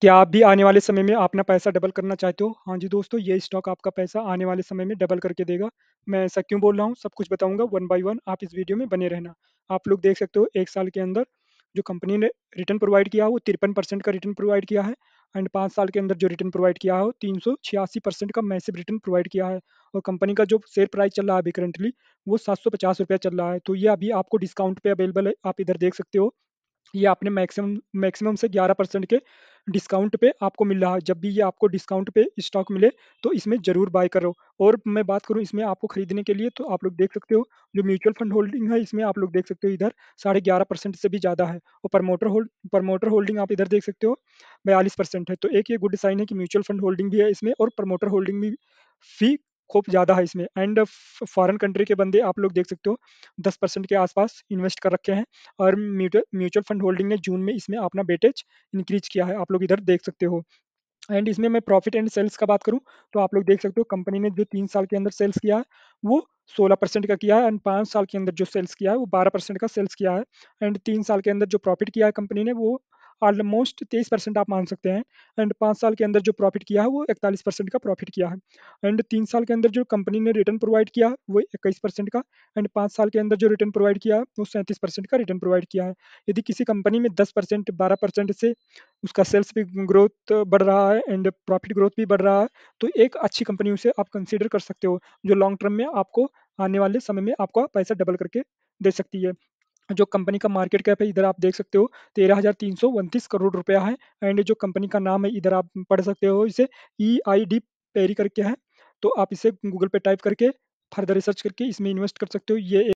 क्या आप भी आने वाले समय में अपना पैसा डबल करना चाहते हो हाँ जी दोस्तों ये स्टॉक आपका पैसा आने वाले समय में डबल करके देगा मैं ऐसा क्यों बोल रहा हूँ सब कुछ बताऊंगा वन बाय वन आप इस वीडियो में बने रहना आप लोग देख सकते हो एक साल के अंदर जो कंपनी ने रिटर्न प्रोवाइड किया वो तिरपन परसेंट का रिटर्न प्रोवाइड किया है एंड पाँच साल के अंदर जो रिटर्न प्रोवाइड किया है तीन सौ छियासी परसेंट का मैसेब रिटर्न प्रोवाइड किया है और कंपनी का जो शेयर प्राइस चल रहा है अभी करंटली वो सात सौ पचास रुपया चल रहा है तो ये अभी आपको डिस्काउंट पर अवेलेबल है आप इधर देख सकते हो ये आपने मैक्सिमम मैक्सिमम से ग्यारह परसेंट के डिस्काउंट पे आपको मिल रहा है जब भी ये आपको डिस्काउंट पे स्टॉक मिले तो इसमें ज़रूर बाय करो और मैं बात करूँ इसमें आपको खरीदने के लिए तो आप लोग देख सकते हो जो म्यूचुअल फंड होल्डिंग है इसमें आप लोग देख सकते हो इधर साढ़े ग्यारह परसेंट से भी ज़्यादा है और प्रमोटर होल्ड प्रमोटर होल्डिंग आप इधर देख सकते हो बयालीस परसेंट है तो एक ये गुड साइन है कि म्यूचुअल फंड होल्डिंग भी है इसमें और प्रमोटर होल्डिंग भी फी खूब ज़्यादा है इसमें एंड फॉरेन कंट्री के बंदे आप लोग देख सकते हो दस परसेंट के आसपास इन्वेस्ट कर रखे हैं और म्यूचुअल फंड होल्डिंग ने जून में इसमें अपना बेटेज इंक्रीज किया है आप लोग इधर देख सकते हो एंड इसमें मैं प्रॉफिट एंड सेल्स का बात करूं तो आप लोग देख सकते हो कंपनी ने जो तीन साल के अंदर सेल्स किया है वो सोलह परसेंट का किया है एंड पाँच साल के अंदर जो सेल्स किया है वो बारह परसेंट का सेल्स किया है एंड तीन साल के अंदर जो प्रॉफिट किया है कंपनी ने वो ऑलमोस्ट तेईस परसेंट आप मान सकते हैं एंड पाँच साल के अंदर जो प्रॉफिट किया है वो इकतालीस परसेंट का प्रॉफिट किया है एंड तीन साल के अंदर जो कंपनी ने रिटर्न प्रोवाइड किया है वो इक्कीस परसेंट का एंड पाँच साल के अंदर जो रिटर्न प्रोवाइड किया है वो सैंतीस परसेंट का रिटर्न प्रोवाइड किया है यदि किसी कंपनी में दस परसेंट बारह परसेंट से उसका सेल्स भी ग्रोथ बढ़ रहा है एंड प्रॉफिट ग्रोथ भी बढ़ रहा है तो एक अच्छी कंपनी उसे आप कंसिडर कर सकते हो जो लॉन्ग टर्म में आपको आने वाले समय में आपका पैसा डबल करके दे सकती है जो कंपनी का मार्केट कैप है इधर आप देख सकते हो तेरह हजार तीन सौ उनतीस करोड़ रुपया है एंड जो कंपनी का नाम है इधर आप पढ़ सकते हो इसे ई e आई डी पेरी करके है तो आप इसे गूगल पे टाइप करके फर्दर रिसर्च करके इसमें इन्वेस्ट कर सकते हो ये